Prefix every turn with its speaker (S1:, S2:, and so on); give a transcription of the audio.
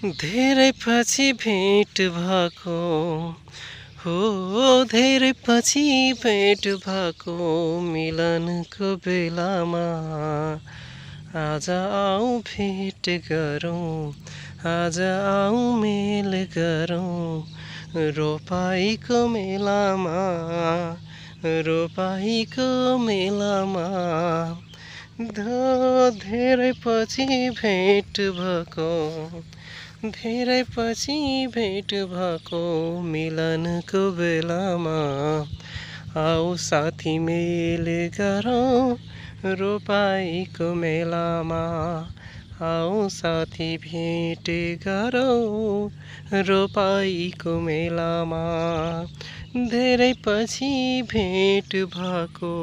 S1: धेरै पछि भेट भएको हो धेरै पछि भेट भएको मिलनको बेलामा आज आउँ भेट गरौँ आज आउँ मेल गरौँ रोपाइको मेलामा रोपाइको मेलामा धेरै पछि भेट भएको धेरै पछि भेट भएको मिलनको बेलामा आऊ साथी मेल गरौँ रोपाइको मेलामा आऊ साथी भेट गरौँ रोपाइको मेलामा धेरै पछि भेट भएको